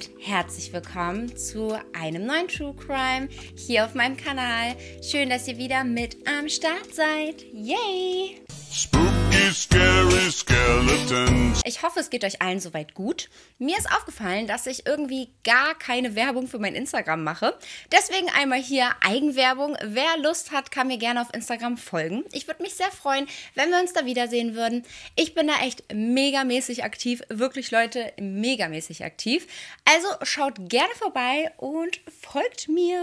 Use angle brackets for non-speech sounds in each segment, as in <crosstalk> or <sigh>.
und herzlich willkommen zu einem neuen True Crime hier auf meinem Kanal. Schön, dass ihr wieder mit am Start seid. Yay! Spook scary skeletons. Ich hoffe, es geht euch allen soweit gut. Mir ist aufgefallen, dass ich irgendwie gar keine Werbung für mein Instagram mache. Deswegen einmal hier Eigenwerbung. Wer Lust hat, kann mir gerne auf Instagram folgen. Ich würde mich sehr freuen, wenn wir uns da wiedersehen würden. Ich bin da echt megamäßig aktiv. Wirklich, Leute, megamäßig aktiv. Also schaut gerne vorbei und folgt mir.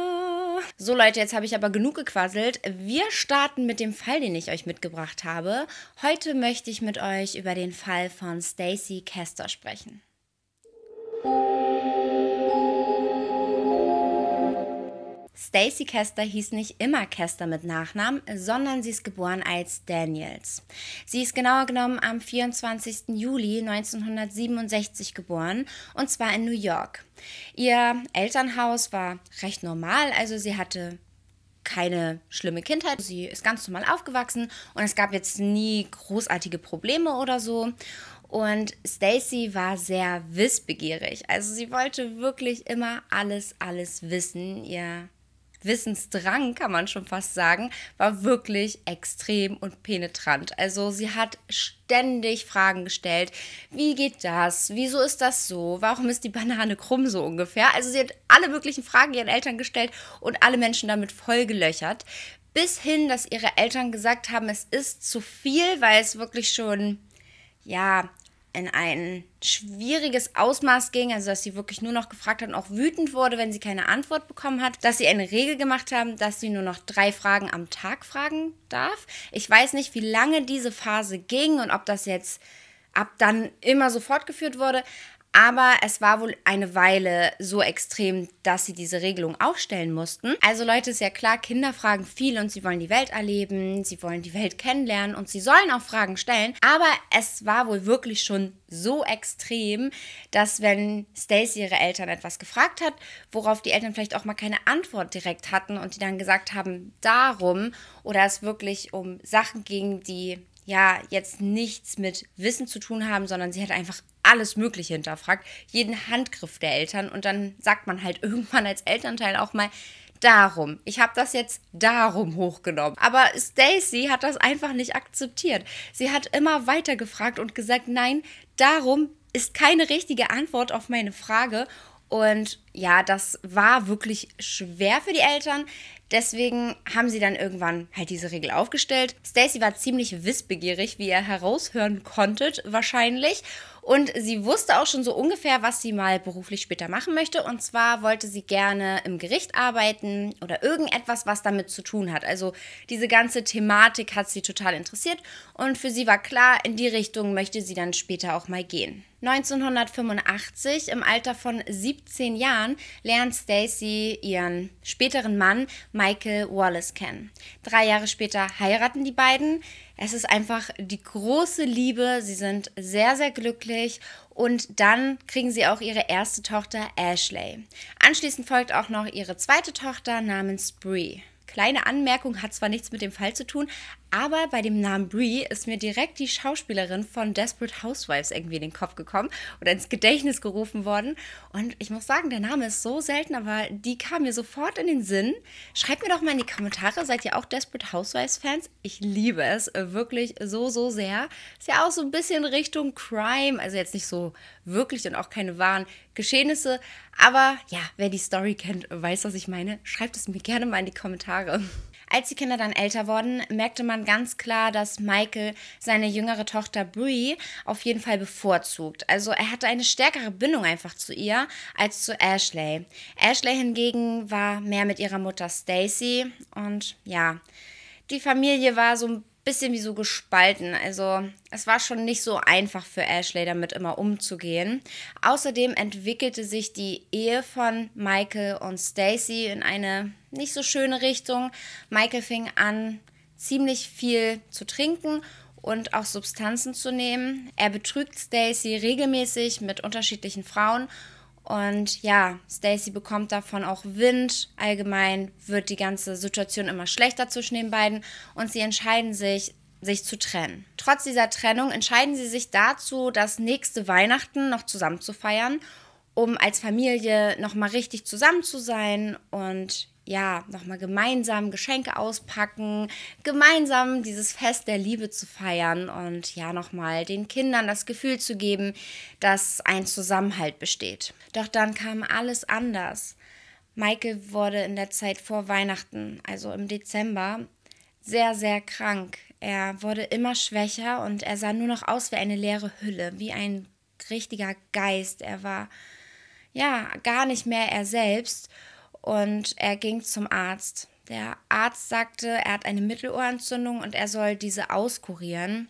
So, Leute, jetzt habe ich aber genug gequasselt. Wir starten mit dem Fall, den ich euch mitgebracht habe. Heute möchte ich mit euch über den Fall von Stacy Kester sprechen. Stacy Kester hieß nicht immer Kester mit Nachnamen, sondern sie ist geboren als Daniels. Sie ist genauer genommen am 24. Juli 1967 geboren und zwar in New York. Ihr Elternhaus war recht normal, also sie hatte keine schlimme Kindheit. Sie ist ganz normal aufgewachsen und es gab jetzt nie großartige Probleme oder so. Und Stacy war sehr wissbegierig. Also sie wollte wirklich immer alles, alles wissen. Ihr Wissensdrang, kann man schon fast sagen, war wirklich extrem und penetrant. Also sie hat ständig Fragen gestellt. Wie geht das? Wieso ist das so? Warum ist die Banane krumm so ungefähr? Also sie hat alle möglichen Fragen ihren Eltern gestellt und alle Menschen damit vollgelöchert. Bis hin, dass ihre Eltern gesagt haben, es ist zu viel, weil es wirklich schon ja, in ein schwieriges Ausmaß ging, also dass sie wirklich nur noch gefragt hat und auch wütend wurde, wenn sie keine Antwort bekommen hat, dass sie eine Regel gemacht haben, dass sie nur noch drei Fragen am Tag fragen darf. Ich weiß nicht, wie lange diese Phase ging und ob das jetzt ab dann immer so fortgeführt wurde, aber es war wohl eine Weile so extrem, dass sie diese Regelung aufstellen mussten. Also Leute, ist ja klar, Kinder fragen viel und sie wollen die Welt erleben, sie wollen die Welt kennenlernen und sie sollen auch Fragen stellen. Aber es war wohl wirklich schon so extrem, dass wenn Stacey ihre Eltern etwas gefragt hat, worauf die Eltern vielleicht auch mal keine Antwort direkt hatten und die dann gesagt haben, darum oder es wirklich um Sachen ging, die ja jetzt nichts mit Wissen zu tun haben, sondern sie hat einfach alles Mögliche hinterfragt, jeden Handgriff der Eltern und dann sagt man halt <laughs> irgendwann als Elternteil auch mal, darum. Ich habe das jetzt darum hochgenommen. Aber Stacy hat das einfach nicht akzeptiert. Sie hat immer weiter gefragt und gesagt, nein, darum ist keine richtige Antwort auf meine Frage. Und ja, das war wirklich schwer für die Eltern. Deswegen haben sie dann irgendwann halt diese Regel aufgestellt. Stacy war ziemlich wissbegierig, wie ihr heraushören konntet, wahrscheinlich. Und sie wusste auch schon so ungefähr, was sie mal beruflich später machen möchte. Und zwar wollte sie gerne im Gericht arbeiten oder irgendetwas, was damit zu tun hat. Also diese ganze Thematik hat sie total interessiert. Und für sie war klar, in die Richtung möchte sie dann später auch mal gehen. 1985, im Alter von 17 Jahren, lernt Stacy ihren späteren Mann Michael Wallace kennen. Drei Jahre später heiraten die beiden. Es ist einfach die große Liebe. Sie sind sehr, sehr glücklich und dann kriegen sie auch ihre erste Tochter Ashley. Anschließend folgt auch noch ihre zweite Tochter namens Bree. Kleine Anmerkung hat zwar nichts mit dem Fall zu tun, aber bei dem Namen Brie ist mir direkt die Schauspielerin von Desperate Housewives irgendwie in den Kopf gekommen oder ins Gedächtnis gerufen worden. Und ich muss sagen, der Name ist so selten, aber die kam mir sofort in den Sinn. Schreibt mir doch mal in die Kommentare, seid ihr auch Desperate Housewives-Fans? Ich liebe es wirklich so, so sehr. Ist ja auch so ein bisschen Richtung Crime, also jetzt nicht so wirklich und auch keine wahren Geschehnisse. Aber ja, wer die Story kennt, weiß, was ich meine. Schreibt es mir gerne mal in die Kommentare. Als die Kinder dann älter wurden, merkte man ganz klar, dass Michael seine jüngere Tochter Brie auf jeden Fall bevorzugt. Also er hatte eine stärkere Bindung einfach zu ihr als zu Ashley. Ashley hingegen war mehr mit ihrer Mutter Stacy und ja, die Familie war so ein bisschen wie so gespalten. Also es war schon nicht so einfach für Ashley damit immer umzugehen. Außerdem entwickelte sich die Ehe von Michael und Stacy in eine nicht so schöne Richtung. Michael fing an, ziemlich viel zu trinken und auch Substanzen zu nehmen. Er betrügt Stacy regelmäßig mit unterschiedlichen Frauen und ja, Stacy bekommt davon auch Wind. Allgemein wird die ganze Situation immer schlechter zwischen den beiden und sie entscheiden sich, sich zu trennen. Trotz dieser Trennung entscheiden sie sich dazu, das nächste Weihnachten noch zusammen zu feiern, um als Familie nochmal richtig zusammen zu sein und ja, nochmal gemeinsam Geschenke auspacken, gemeinsam dieses Fest der Liebe zu feiern und ja, nochmal den Kindern das Gefühl zu geben, dass ein Zusammenhalt besteht. Doch dann kam alles anders. Michael wurde in der Zeit vor Weihnachten, also im Dezember, sehr, sehr krank. Er wurde immer schwächer und er sah nur noch aus wie eine leere Hülle, wie ein richtiger Geist. Er war ja gar nicht mehr er selbst und er ging zum Arzt. Der Arzt sagte, er hat eine Mittelohrentzündung und er soll diese auskurieren.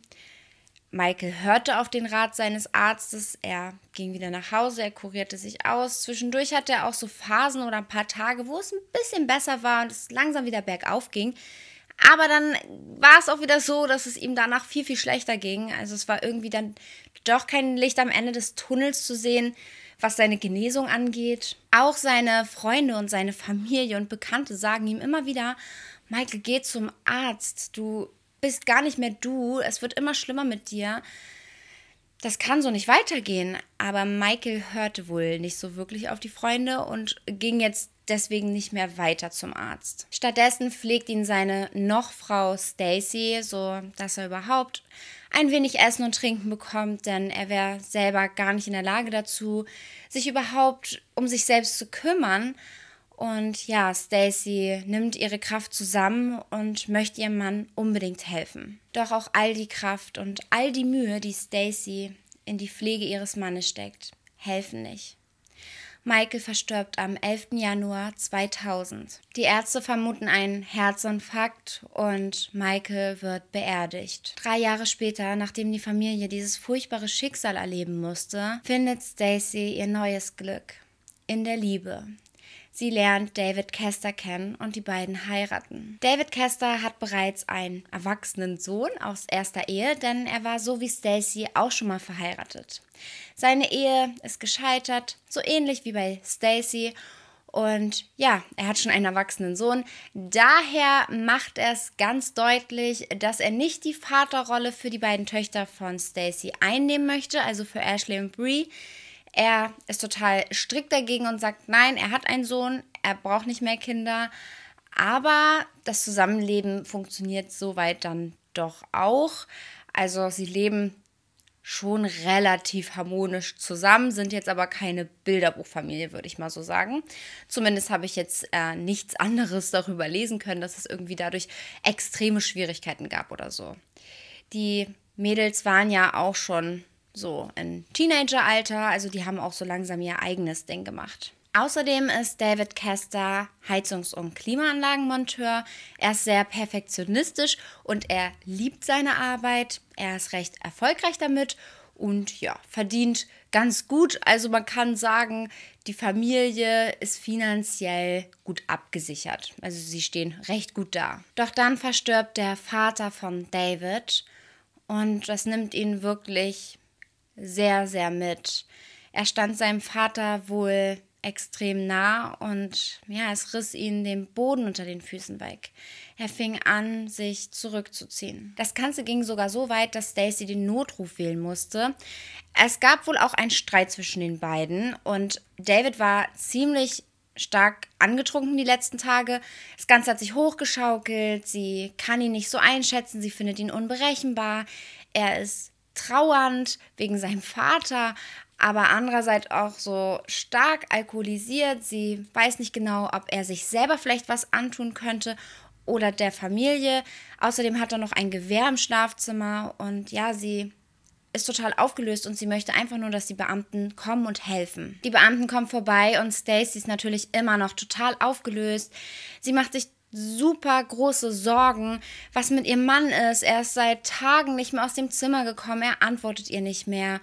Michael hörte auf den Rat seines Arztes, er ging wieder nach Hause, er kurierte sich aus. Zwischendurch hatte er auch so Phasen oder ein paar Tage, wo es ein bisschen besser war und es langsam wieder bergauf ging. Aber dann war es auch wieder so, dass es ihm danach viel, viel schlechter ging. Also es war irgendwie dann doch kein Licht am Ende des Tunnels zu sehen was seine Genesung angeht. Auch seine Freunde und seine Familie und Bekannte sagen ihm immer wieder, Michael, geh zum Arzt, du bist gar nicht mehr du, es wird immer schlimmer mit dir. Das kann so nicht weitergehen. Aber Michael hörte wohl nicht so wirklich auf die Freunde und ging jetzt deswegen nicht mehr weiter zum Arzt. Stattdessen pflegt ihn seine Nochfrau Stacy, so dass er überhaupt ein wenig Essen und Trinken bekommt, denn er wäre selber gar nicht in der Lage dazu, sich überhaupt um sich selbst zu kümmern. Und ja, Stacy nimmt ihre Kraft zusammen und möchte ihrem Mann unbedingt helfen. Doch auch all die Kraft und all die Mühe, die Stacy in die Pflege ihres Mannes steckt, helfen nicht. Michael verstirbt am 11. Januar 2000. Die Ärzte vermuten einen Herzinfarkt und Michael wird beerdigt. Drei Jahre später, nachdem die Familie dieses furchtbare Schicksal erleben musste, findet Stacy ihr neues Glück in der Liebe. Sie lernt David Kester kennen und die beiden heiraten. David Kester hat bereits einen erwachsenen Sohn aus erster Ehe, denn er war so wie Stacy auch schon mal verheiratet. Seine Ehe ist gescheitert, so ähnlich wie bei Stacy. Und ja, er hat schon einen erwachsenen Sohn. Daher macht er es ganz deutlich, dass er nicht die Vaterrolle für die beiden Töchter von Stacy einnehmen möchte, also für Ashley und Bree. Er ist total strikt dagegen und sagt, nein, er hat einen Sohn, er braucht nicht mehr Kinder. Aber das Zusammenleben funktioniert soweit dann doch auch. Also sie leben schon relativ harmonisch zusammen, sind jetzt aber keine Bilderbuchfamilie, würde ich mal so sagen. Zumindest habe ich jetzt äh, nichts anderes darüber lesen können, dass es irgendwie dadurch extreme Schwierigkeiten gab oder so. Die Mädels waren ja auch schon so im Teenageralter. Also die haben auch so langsam ihr eigenes Ding gemacht. Außerdem ist David Kester Heizungs- und Klimaanlagenmonteur. Er ist sehr perfektionistisch und er liebt seine Arbeit. Er ist recht erfolgreich damit und ja, verdient ganz gut. Also man kann sagen, die Familie ist finanziell gut abgesichert. Also sie stehen recht gut da. Doch dann verstirbt der Vater von David und das nimmt ihn wirklich sehr, sehr mit. Er stand seinem Vater wohl extrem nah und ja, es riss ihn den Boden unter den Füßen weg. Er fing an, sich zurückzuziehen. Das Ganze ging sogar so weit, dass Stacy den Notruf wählen musste. Es gab wohl auch einen Streit zwischen den beiden und David war ziemlich stark angetrunken die letzten Tage. Das Ganze hat sich hochgeschaukelt. Sie kann ihn nicht so einschätzen. Sie findet ihn unberechenbar. Er ist trauernd wegen seinem Vater, aber andererseits auch so stark alkoholisiert. Sie weiß nicht genau, ob er sich selber vielleicht was antun könnte oder der Familie. Außerdem hat er noch ein Gewehr im Schlafzimmer und ja, sie ist total aufgelöst und sie möchte einfach nur, dass die Beamten kommen und helfen. Die Beamten kommen vorbei und Stacy ist natürlich immer noch total aufgelöst. Sie macht sich super große Sorgen, was mit ihrem Mann ist. Er ist seit Tagen nicht mehr aus dem Zimmer gekommen, er antwortet ihr nicht mehr.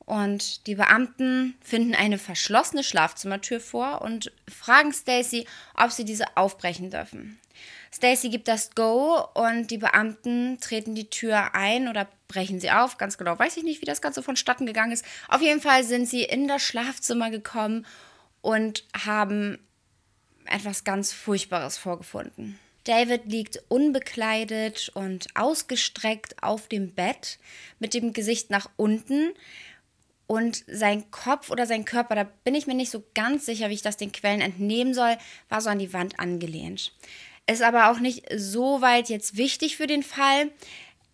Und die Beamten finden eine verschlossene Schlafzimmertür vor und fragen Stacy, ob sie diese aufbrechen dürfen. Stacy gibt das Go und die Beamten treten die Tür ein oder brechen sie auf. Ganz genau weiß ich nicht, wie das Ganze vonstatten gegangen ist. Auf jeden Fall sind sie in das Schlafzimmer gekommen und haben etwas ganz Furchtbares vorgefunden. David liegt unbekleidet und ausgestreckt auf dem Bett mit dem Gesicht nach unten und sein Kopf oder sein Körper, da bin ich mir nicht so ganz sicher, wie ich das den Quellen entnehmen soll, war so an die Wand angelehnt. Ist aber auch nicht so weit jetzt wichtig für den Fall.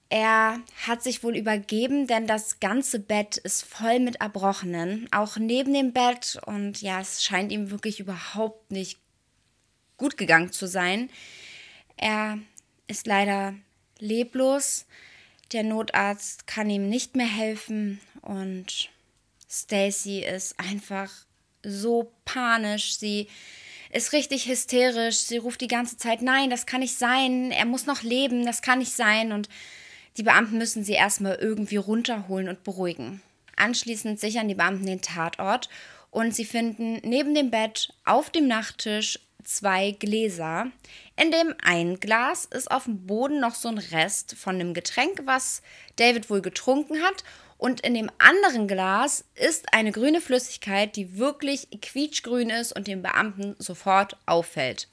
Er hat sich wohl übergeben, denn das ganze Bett ist voll mit Erbrochenen, auch neben dem Bett. Und ja, es scheint ihm wirklich überhaupt nicht gut gegangen zu sein. Er ist leider leblos. Der Notarzt kann ihm nicht mehr helfen und Stacy ist einfach so panisch. Sie ist richtig hysterisch. Sie ruft die ganze Zeit, nein, das kann nicht sein. Er muss noch leben, das kann nicht sein. Und die Beamten müssen sie erstmal irgendwie runterholen und beruhigen. Anschließend sichern die Beamten den Tatort und sie finden neben dem Bett auf dem Nachttisch zwei Gläser. In dem einen Glas ist auf dem Boden noch so ein Rest von dem Getränk, was David wohl getrunken hat. Und in dem anderen Glas ist eine grüne Flüssigkeit, die wirklich quietschgrün ist und den Beamten sofort auffällt.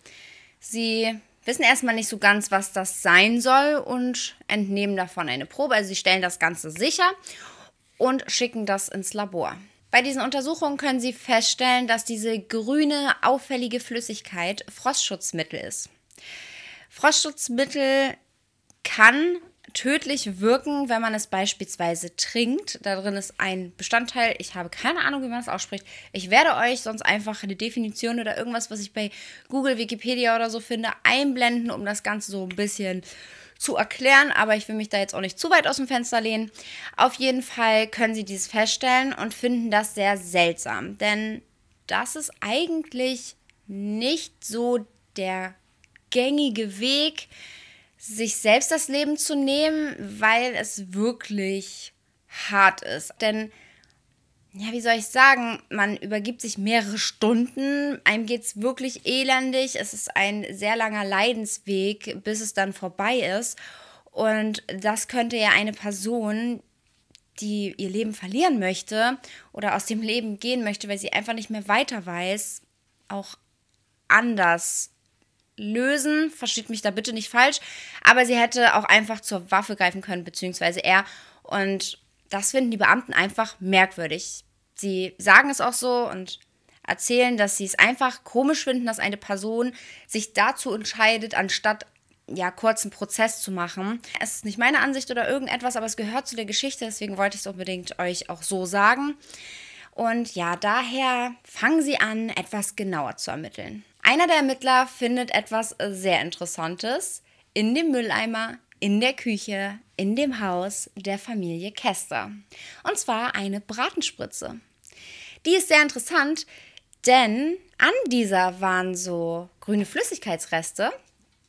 Sie wissen erstmal nicht so ganz, was das sein soll und entnehmen davon eine Probe. Also sie stellen das Ganze sicher und schicken das ins Labor. Bei diesen Untersuchungen können Sie feststellen, dass diese grüne, auffällige Flüssigkeit Frostschutzmittel ist. Frostschutzmittel kann tödlich wirken, wenn man es beispielsweise trinkt. Da drin ist ein Bestandteil, ich habe keine Ahnung, wie man es ausspricht. Ich werde euch sonst einfach eine Definition oder irgendwas, was ich bei Google, Wikipedia oder so finde, einblenden, um das Ganze so ein bisschen zu erklären, aber ich will mich da jetzt auch nicht zu weit aus dem Fenster lehnen. Auf jeden Fall können sie dies feststellen und finden das sehr seltsam, denn das ist eigentlich nicht so der gängige Weg, sich selbst das Leben zu nehmen, weil es wirklich hart ist. Denn ja, wie soll ich sagen, man übergibt sich mehrere Stunden, einem geht es wirklich elendig, es ist ein sehr langer Leidensweg, bis es dann vorbei ist. Und das könnte ja eine Person, die ihr Leben verlieren möchte oder aus dem Leben gehen möchte, weil sie einfach nicht mehr weiter weiß, auch anders lösen. Versteht mich da bitte nicht falsch, aber sie hätte auch einfach zur Waffe greifen können, beziehungsweise er. Und das finden die Beamten einfach merkwürdig. Sie sagen es auch so und erzählen, dass sie es einfach komisch finden, dass eine Person sich dazu entscheidet, anstatt ja, kurzen Prozess zu machen. Es ist nicht meine Ansicht oder irgendetwas, aber es gehört zu der Geschichte, deswegen wollte ich es unbedingt euch auch so sagen. Und ja, daher fangen sie an, etwas genauer zu ermitteln. Einer der Ermittler findet etwas sehr Interessantes in dem Mülleimer in der Küche in dem Haus der Familie Kester. Und zwar eine Bratenspritze. Die ist sehr interessant, denn an dieser waren so grüne Flüssigkeitsreste.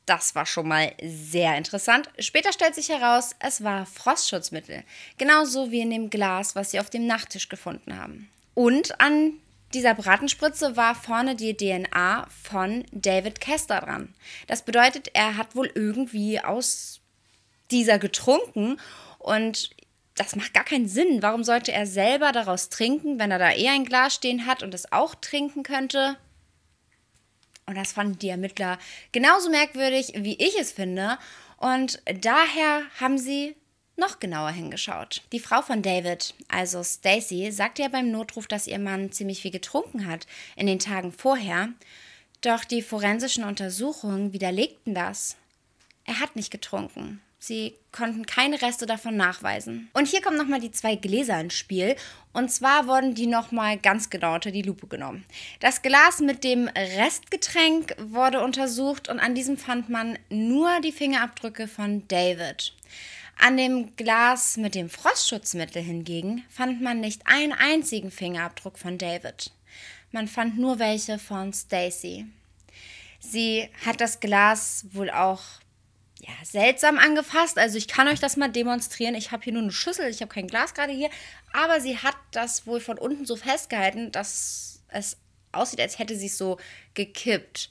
Das war schon mal sehr interessant. Später stellt sich heraus, es war Frostschutzmittel. Genauso wie in dem Glas, was sie auf dem Nachttisch gefunden haben. Und an dieser Bratenspritze war vorne die DNA von David Kester dran. Das bedeutet, er hat wohl irgendwie aus dieser getrunken und das macht gar keinen Sinn. Warum sollte er selber daraus trinken, wenn er da eh ein Glas stehen hat und es auch trinken könnte? Und das fanden die Ermittler genauso merkwürdig, wie ich es finde. Und daher haben sie noch genauer hingeschaut. Die Frau von David, also Stacy, sagte ja beim Notruf, dass ihr Mann ziemlich viel getrunken hat in den Tagen vorher. Doch die forensischen Untersuchungen widerlegten das. Er hat nicht getrunken. Sie konnten keine Reste davon nachweisen. Und hier kommen nochmal die zwei Gläser ins Spiel. Und zwar wurden die nochmal ganz genau unter die Lupe genommen. Das Glas mit dem Restgetränk wurde untersucht und an diesem fand man nur die Fingerabdrücke von David. An dem Glas mit dem Frostschutzmittel hingegen fand man nicht einen einzigen Fingerabdruck von David. Man fand nur welche von Stacy. Sie hat das Glas wohl auch ja, seltsam angefasst. Also ich kann euch das mal demonstrieren. Ich habe hier nur eine Schüssel, ich habe kein Glas gerade hier. Aber sie hat das wohl von unten so festgehalten, dass es aussieht, als hätte sie es so gekippt.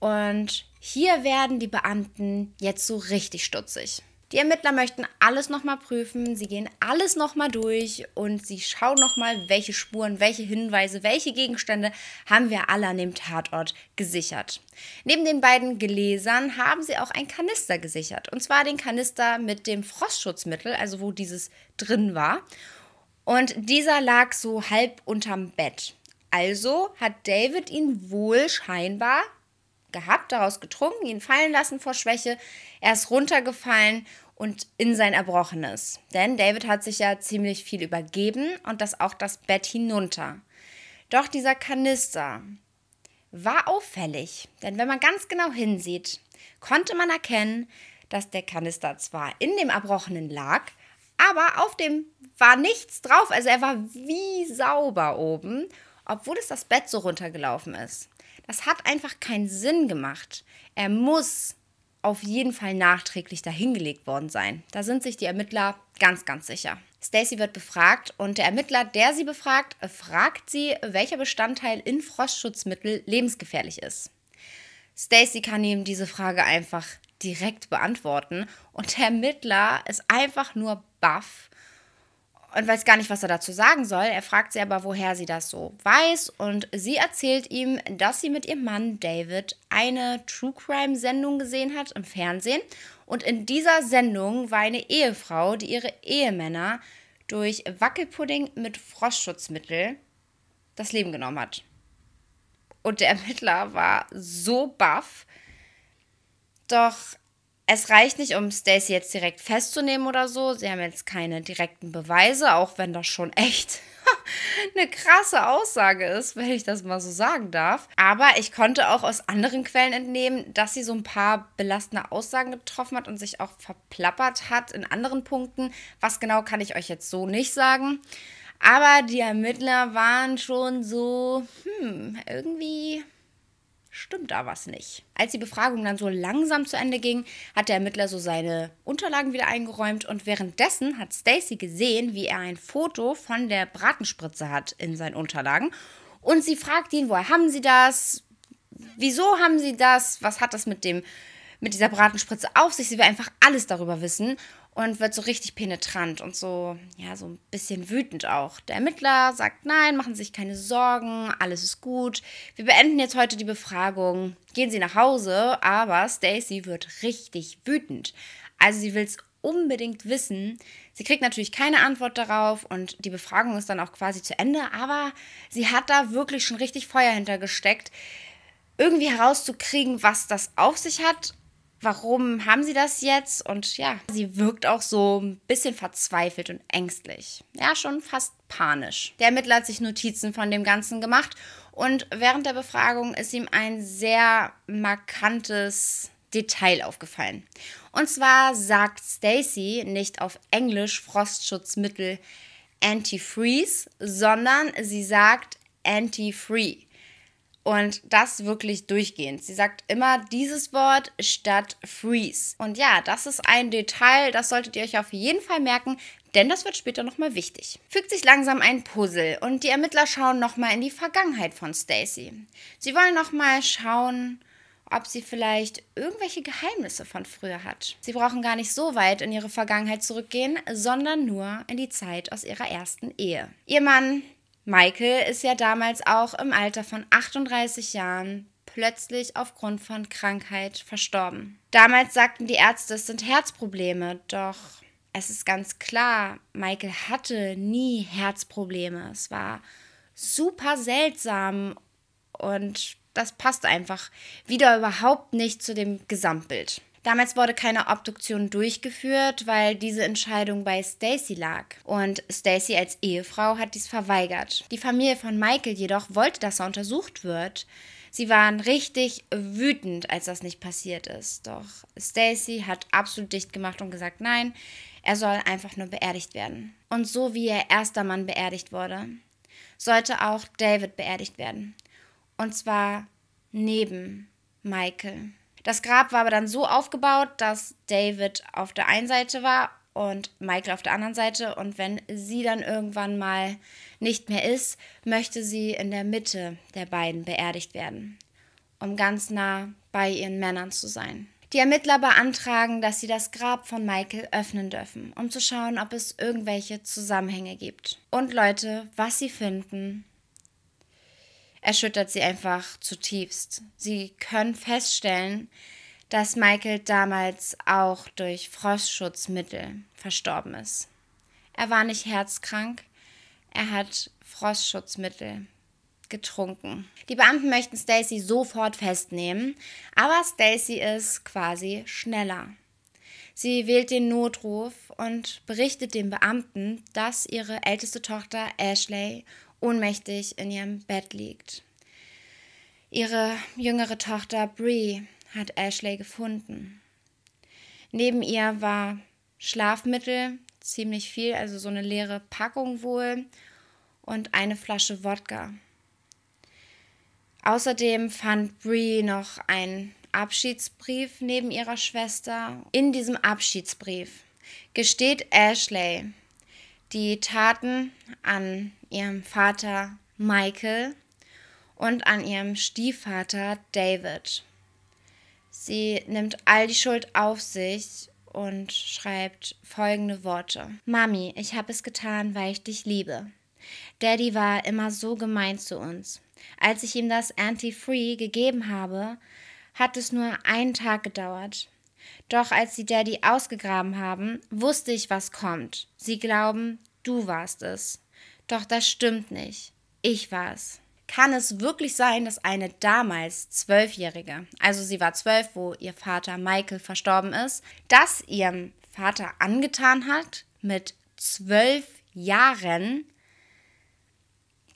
Und hier werden die Beamten jetzt so richtig stutzig. Die Ermittler möchten alles nochmal prüfen, sie gehen alles nochmal durch und sie schauen nochmal, welche Spuren, welche Hinweise, welche Gegenstände haben wir alle an dem Tatort gesichert. Neben den beiden Gläsern haben sie auch einen Kanister gesichert. Und zwar den Kanister mit dem Frostschutzmittel, also wo dieses drin war. Und dieser lag so halb unterm Bett. Also hat David ihn wohl scheinbar gehabt, daraus getrunken, ihn fallen lassen vor Schwäche. Er ist runtergefallen und in sein Erbrochenes. Denn David hat sich ja ziemlich viel übergeben und das auch das Bett hinunter. Doch dieser Kanister war auffällig, denn wenn man ganz genau hinsieht, konnte man erkennen, dass der Kanister zwar in dem Erbrochenen lag, aber auf dem war nichts drauf. Also er war wie sauber oben, obwohl es das Bett so runtergelaufen ist. Das hat einfach keinen Sinn gemacht. Er muss auf jeden Fall nachträglich dahingelegt worden sein. Da sind sich die Ermittler ganz, ganz sicher. Stacy wird befragt und der Ermittler, der sie befragt, fragt sie, welcher Bestandteil in Frostschutzmittel lebensgefährlich ist. Stacy kann ihm diese Frage einfach direkt beantworten und der Ermittler ist einfach nur baff und weiß gar nicht, was er dazu sagen soll. Er fragt sie aber, woher sie das so weiß. Und sie erzählt ihm, dass sie mit ihrem Mann David eine True Crime-Sendung gesehen hat im Fernsehen. Und in dieser Sendung war eine Ehefrau, die ihre Ehemänner durch Wackelpudding mit Frostschutzmittel das Leben genommen hat. Und der Ermittler war so baff. Doch es reicht nicht, um Stacy jetzt direkt festzunehmen oder so. Sie haben jetzt keine direkten Beweise, auch wenn das schon echt <laughs> eine krasse Aussage ist, wenn ich das mal so sagen darf. Aber ich konnte auch aus anderen Quellen entnehmen, dass sie so ein paar belastende Aussagen getroffen hat und sich auch verplappert hat in anderen Punkten. Was genau kann ich euch jetzt so nicht sagen. Aber die Ermittler waren schon so, hm, irgendwie stimmt da was nicht. Als die Befragung dann so langsam zu Ende ging, hat der Ermittler so seine Unterlagen wieder eingeräumt und währenddessen hat Stacy gesehen, wie er ein Foto von der Bratenspritze hat in seinen Unterlagen und sie fragt ihn, woher haben Sie das? Wieso haben Sie das? Was hat das mit dem mit dieser Bratenspritze auf sich? Sie will einfach alles darüber wissen und wird so richtig penetrant und so, ja, so ein bisschen wütend auch. Der Ermittler sagt, nein, machen Sie sich keine Sorgen, alles ist gut. Wir beenden jetzt heute die Befragung. Gehen Sie nach Hause, aber Stacy wird richtig wütend. Also sie will es unbedingt wissen. Sie kriegt natürlich keine Antwort darauf und die Befragung ist dann auch quasi zu Ende, aber sie hat da wirklich schon richtig Feuer hintergesteckt, irgendwie herauszukriegen, was das auf sich hat warum haben sie das jetzt? Und ja, sie wirkt auch so ein bisschen verzweifelt und ängstlich. Ja, schon fast panisch. Der Ermittler hat sich Notizen von dem Ganzen gemacht und während der Befragung ist ihm ein sehr markantes Detail aufgefallen. Und zwar sagt Stacy nicht auf Englisch Frostschutzmittel Antifreeze, sondern sie sagt Antifree. Und das wirklich durchgehend. Sie sagt immer dieses Wort statt freeze. Und ja, das ist ein Detail, das solltet ihr euch auf jeden Fall merken, denn das wird später nochmal wichtig. Fügt sich langsam ein Puzzle und die Ermittler schauen nochmal in die Vergangenheit von Stacy. Sie wollen nochmal schauen, ob sie vielleicht irgendwelche Geheimnisse von früher hat. Sie brauchen gar nicht so weit in ihre Vergangenheit zurückgehen, sondern nur in die Zeit aus ihrer ersten Ehe. Ihr Mann Michael ist ja damals auch im Alter von 38 Jahren plötzlich aufgrund von Krankheit verstorben. Damals sagten die Ärzte, es sind Herzprobleme, doch es ist ganz klar, Michael hatte nie Herzprobleme. Es war super seltsam und das passt einfach wieder überhaupt nicht zu dem Gesamtbild. Damals wurde keine Obduktion durchgeführt, weil diese Entscheidung bei Stacy lag. Und Stacy als Ehefrau hat dies verweigert. Die Familie von Michael jedoch wollte, dass er untersucht wird. Sie waren richtig wütend, als das nicht passiert ist. Doch Stacy hat absolut dicht gemacht und gesagt, nein, er soll einfach nur beerdigt werden. Und so wie ihr erster Mann beerdigt wurde, sollte auch David beerdigt werden. Und zwar neben Michael. Das Grab war aber dann so aufgebaut, dass David auf der einen Seite war und Michael auf der anderen Seite. Und wenn sie dann irgendwann mal nicht mehr ist, möchte sie in der Mitte der beiden beerdigt werden, um ganz nah bei ihren Männern zu sein. Die Ermittler beantragen, dass sie das Grab von Michael öffnen dürfen, um zu schauen, ob es irgendwelche Zusammenhänge gibt. Und Leute, was sie finden, erschüttert sie einfach zutiefst. Sie können feststellen, dass Michael damals auch durch Frostschutzmittel verstorben ist. Er war nicht herzkrank, er hat Frostschutzmittel getrunken. Die Beamten möchten Stacy sofort festnehmen, aber Stacy ist quasi schneller. Sie wählt den Notruf und berichtet den Beamten, dass ihre älteste Tochter Ashley ohnmächtig in ihrem Bett liegt. Ihre jüngere Tochter Bree hat Ashley gefunden. Neben ihr war Schlafmittel, ziemlich viel, also so eine leere Packung wohl, und eine Flasche Wodka. Außerdem fand Bree noch einen Abschiedsbrief neben ihrer Schwester. In diesem Abschiedsbrief gesteht Ashley, die Taten an ihrem Vater Michael und an ihrem Stiefvater David. Sie nimmt all die Schuld auf sich und schreibt folgende Worte. Mami, ich habe es getan, weil ich dich liebe. Daddy war immer so gemein zu uns. Als ich ihm das Anti-Free gegeben habe, hat es nur einen Tag gedauert. Doch als sie Daddy ausgegraben haben, wusste ich, was kommt. Sie glauben, du warst es. Doch das stimmt nicht. Ich war es. Kann es wirklich sein, dass eine damals Zwölfjährige, also sie war zwölf, wo ihr Vater Michael verstorben ist, das ihrem Vater angetan hat, mit zwölf Jahren?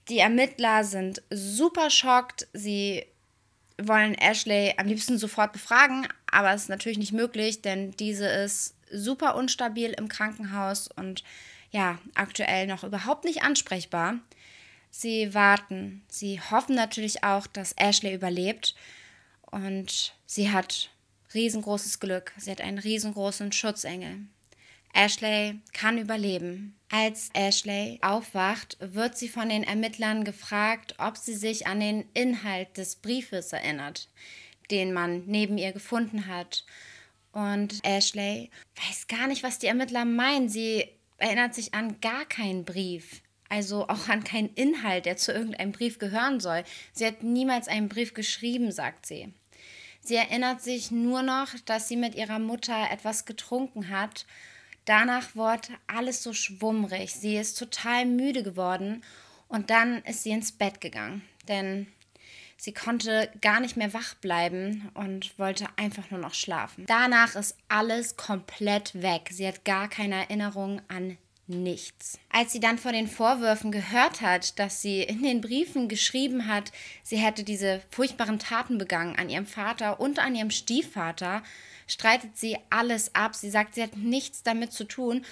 Die Ermittler sind super schockt. Sie wollen Ashley am liebsten sofort befragen, aber es ist natürlich nicht möglich, denn diese ist super unstabil im Krankenhaus und ja, aktuell noch überhaupt nicht ansprechbar. Sie warten, sie hoffen natürlich auch, dass Ashley überlebt und sie hat riesengroßes Glück, sie hat einen riesengroßen Schutzengel. Ashley kann überleben. Als Ashley aufwacht, wird sie von den Ermittlern gefragt, ob sie sich an den Inhalt des Briefes erinnert den man neben ihr gefunden hat. Und Ashley weiß gar nicht, was die Ermittler meinen. Sie erinnert sich an gar keinen Brief. Also auch an keinen Inhalt, der zu irgendeinem Brief gehören soll. Sie hat niemals einen Brief geschrieben, sagt sie. Sie erinnert sich nur noch, dass sie mit ihrer Mutter etwas getrunken hat. Danach wurde alles so schwummrig. Sie ist total müde geworden und dann ist sie ins Bett gegangen. Denn Sie konnte gar nicht mehr wach bleiben und wollte einfach nur noch schlafen. Danach ist alles komplett weg. Sie hat gar keine Erinnerung an nichts. Als sie dann von den Vorwürfen gehört hat, dass sie in den Briefen geschrieben hat, sie hätte diese furchtbaren Taten begangen an ihrem Vater und an ihrem Stiefvater, streitet sie alles ab. Sie sagt, sie hat nichts damit zu tun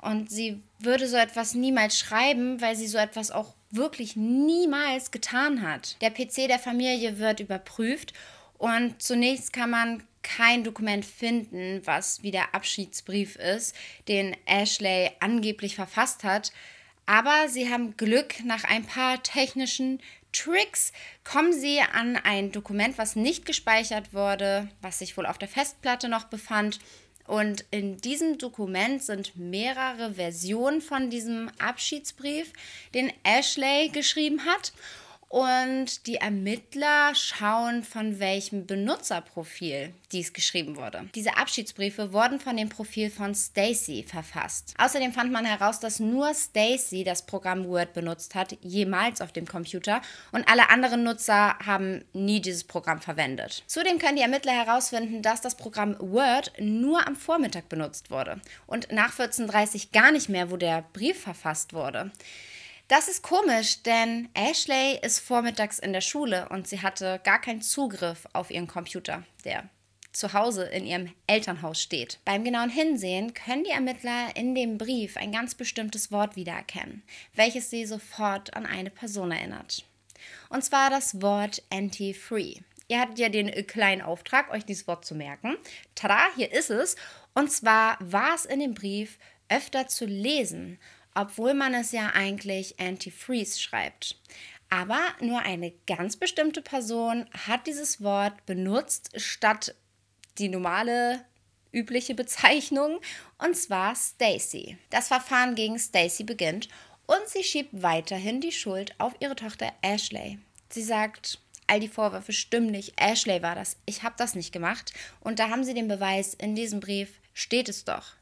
und sie würde so etwas niemals schreiben, weil sie so etwas auch wirklich niemals getan hat. Der PC der Familie wird überprüft und zunächst kann man kein Dokument finden, was wie der Abschiedsbrief ist, den Ashley angeblich verfasst hat. Aber sie haben Glück, nach ein paar technischen Tricks kommen sie an ein Dokument, was nicht gespeichert wurde, was sich wohl auf der Festplatte noch befand und in diesem Dokument sind mehrere Versionen von diesem Abschiedsbrief, den Ashley geschrieben hat. Und die Ermittler schauen, von welchem Benutzerprofil dies geschrieben wurde. Diese Abschiedsbriefe wurden von dem Profil von Stacy verfasst. Außerdem fand man heraus, dass nur Stacy das Programm Word benutzt hat, jemals auf dem Computer, und alle anderen Nutzer haben nie dieses Programm verwendet. Zudem können die Ermittler herausfinden, dass das Programm Word nur am Vormittag benutzt wurde und nach 14.30 Uhr gar nicht mehr, wo der Brief verfasst wurde. Das ist komisch, denn Ashley ist vormittags in der Schule und sie hatte gar keinen Zugriff auf ihren Computer, der zu Hause in ihrem Elternhaus steht. Beim genauen Hinsehen können die Ermittler in dem Brief ein ganz bestimmtes Wort wiedererkennen, welches sie sofort an eine Person erinnert. Und zwar das Wort anti-free. Ihr hattet ja den äh, kleinen Auftrag, euch dieses Wort zu merken. Tada, hier ist es. Und zwar war es in dem Brief öfter zu lesen, obwohl man es ja eigentlich Antifreeze schreibt. Aber nur eine ganz bestimmte Person hat dieses Wort benutzt statt die normale übliche Bezeichnung und zwar Stacy. Das Verfahren gegen Stacy beginnt und sie schiebt weiterhin die Schuld auf ihre Tochter Ashley. Sie sagt, all die Vorwürfe stimmen nicht, Ashley war das, ich habe das nicht gemacht und da haben sie den Beweis in diesem Brief steht es doch.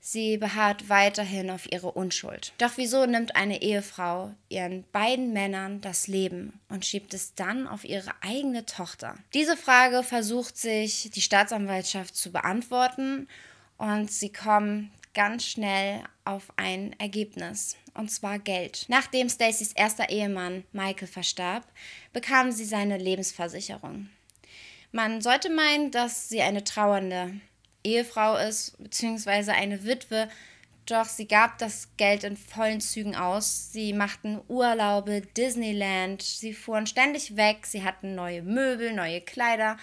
Sie beharrt weiterhin auf ihre Unschuld. Doch wieso nimmt eine Ehefrau ihren beiden Männern das Leben und schiebt es dann auf ihre eigene Tochter? Diese Frage versucht sich die Staatsanwaltschaft zu beantworten und sie kommen ganz schnell auf ein Ergebnis, und zwar Geld. Nachdem Stacys erster Ehemann Michael verstarb, bekam sie seine Lebensversicherung. Man sollte meinen, dass sie eine Trauernde Ehefrau ist, beziehungsweise eine Witwe, doch sie gab das Geld in vollen Zügen aus. Sie machten Urlaube, Disneyland, sie fuhren ständig weg, sie hatten neue Möbel, neue Kleider,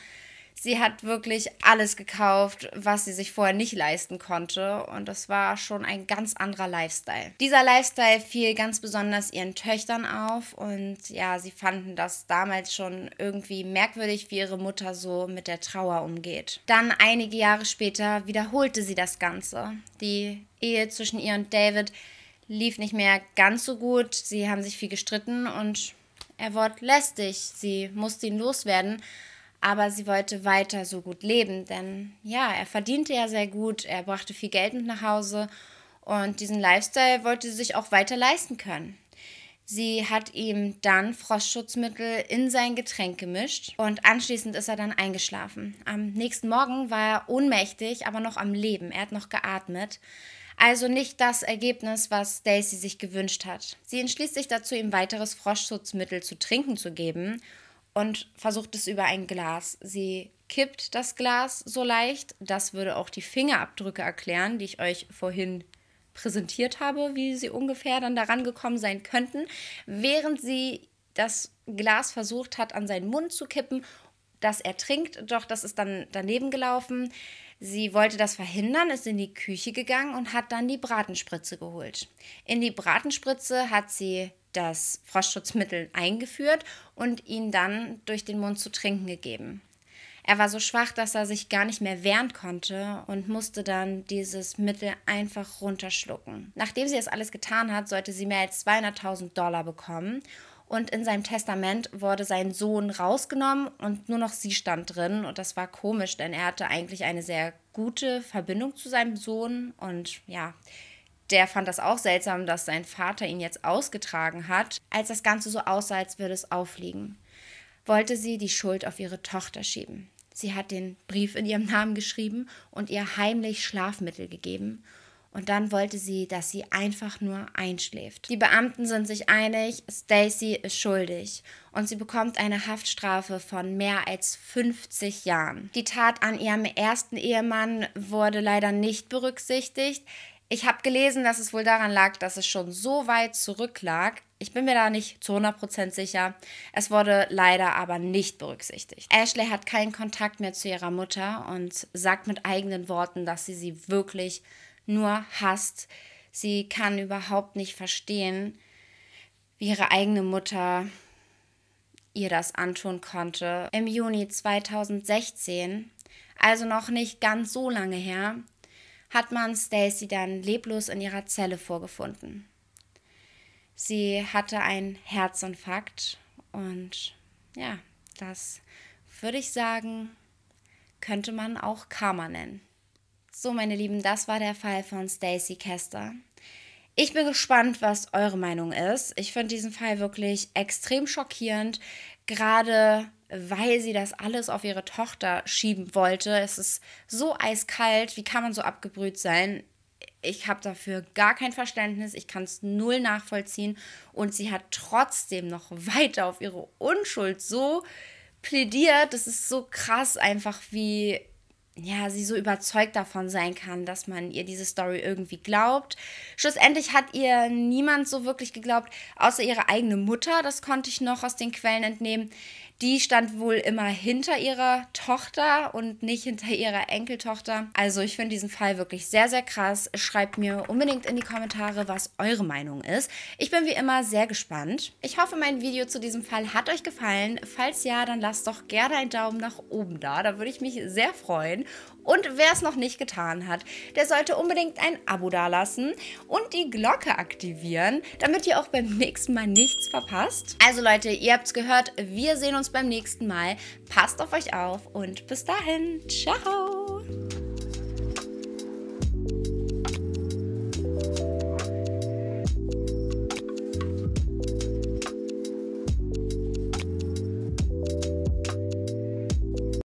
sie hat wirklich alles gekauft, was sie sich vorher nicht leisten konnte. Und das war schon ein ganz anderer Lifestyle. Dieser Lifestyle fiel ganz besonders ihren Töchtern auf. Und ja, sie fanden das damals schon irgendwie merkwürdig, wie ihre Mutter so mit der Trauer umgeht. Dann einige Jahre später wiederholte sie das Ganze. Die Ehe zwischen ihr und David lief nicht mehr ganz so gut. Sie haben sich viel gestritten und er wurde lästig. Sie musste ihn loswerden aber sie wollte weiter so gut leben, denn ja, er verdiente ja sehr gut, er brachte viel Geld mit nach Hause und diesen Lifestyle wollte sie sich auch weiter leisten können. Sie hat ihm dann Frostschutzmittel in sein Getränk gemischt und anschließend ist er dann eingeschlafen. Am nächsten Morgen war er ohnmächtig, aber noch am Leben. Er hat noch geatmet. Also nicht das Ergebnis, was Daisy sich gewünscht hat. Sie entschließt sich dazu, ihm weiteres Frostschutzmittel zu trinken zu geben und versucht es über ein Glas. Sie kippt das Glas so leicht. Das würde auch die Fingerabdrücke erklären, die ich euch vorhin präsentiert habe, wie sie ungefähr dann daran gekommen sein könnten, während sie das Glas versucht hat, an seinen Mund zu kippen, dass er trinkt, doch das ist dann daneben gelaufen. Sie wollte das verhindern, ist in die Küche gegangen und hat dann die Bratenspritze geholt. In die Bratenspritze hat sie das Frostschutzmittel eingeführt und ihn dann durch den Mund zu trinken gegeben. Er war so schwach, dass er sich gar nicht mehr wehren konnte und musste dann dieses Mittel einfach runterschlucken. Nachdem sie das alles getan hat, sollte sie mehr als 200.000 Dollar bekommen. Und in seinem Testament wurde sein Sohn rausgenommen und nur noch sie stand drin. Und das war komisch, denn er hatte eigentlich eine sehr gute Verbindung zu seinem Sohn. Und ja, der fand das auch seltsam, dass sein Vater ihn jetzt ausgetragen hat. Als das Ganze so aussah, als würde es aufliegen, wollte sie die Schuld auf ihre Tochter schieben. Sie hat den Brief in ihrem Namen geschrieben und ihr heimlich Schlafmittel gegeben. Und dann wollte sie, dass sie einfach nur einschläft. Die Beamten sind sich einig, Stacy ist schuldig und sie bekommt eine Haftstrafe von mehr als 50 Jahren. Die Tat an ihrem ersten Ehemann wurde leider nicht berücksichtigt. Ich habe gelesen, dass es wohl daran lag, dass es schon so weit zurück lag. Ich bin mir da nicht zu 100% sicher. Es wurde leider aber nicht berücksichtigt. Ashley hat keinen Kontakt mehr zu ihrer Mutter und sagt mit eigenen Worten, dass sie sie wirklich nur hasst. Sie kann überhaupt nicht verstehen, wie ihre eigene Mutter ihr das antun konnte. Im Juni 2016, also noch nicht ganz so lange her, hat man Stacy dann leblos in ihrer Zelle vorgefunden. Sie hatte einen Herzinfarkt und ja, das würde ich sagen, könnte man auch Karma nennen. So, meine Lieben, das war der Fall von Stacy Kester. Ich bin gespannt, was eure Meinung ist. Ich finde diesen Fall wirklich extrem schockierend, gerade weil sie das alles auf ihre Tochter schieben wollte. Es ist so eiskalt, wie kann man so abgebrüht sein? Ich habe dafür gar kein Verständnis, ich kann es null nachvollziehen und sie hat trotzdem noch weiter auf ihre Unschuld so plädiert. Das ist so krass einfach, wie ja, sie so überzeugt davon sein kann, dass man ihr diese Story irgendwie glaubt. Schlussendlich hat ihr niemand so wirklich geglaubt, außer ihre eigene Mutter. Das konnte ich noch aus den Quellen entnehmen. Die stand wohl immer hinter ihrer Tochter und nicht hinter ihrer Enkeltochter. Also ich finde diesen Fall wirklich sehr, sehr krass. Schreibt mir unbedingt in die Kommentare, was eure Meinung ist. Ich bin wie immer sehr gespannt. Ich hoffe, mein Video zu diesem Fall hat euch gefallen. Falls ja, dann lasst doch gerne einen Daumen nach oben da. Da würde ich mich sehr freuen. Und wer es noch nicht getan hat, der sollte unbedingt ein Abo dalassen und die Glocke aktivieren, damit ihr auch beim nächsten Mal nichts verpasst. Also Leute, ihr habt es gehört, wir sehen uns beim nächsten Mal. Passt auf euch auf und bis dahin. Ciao!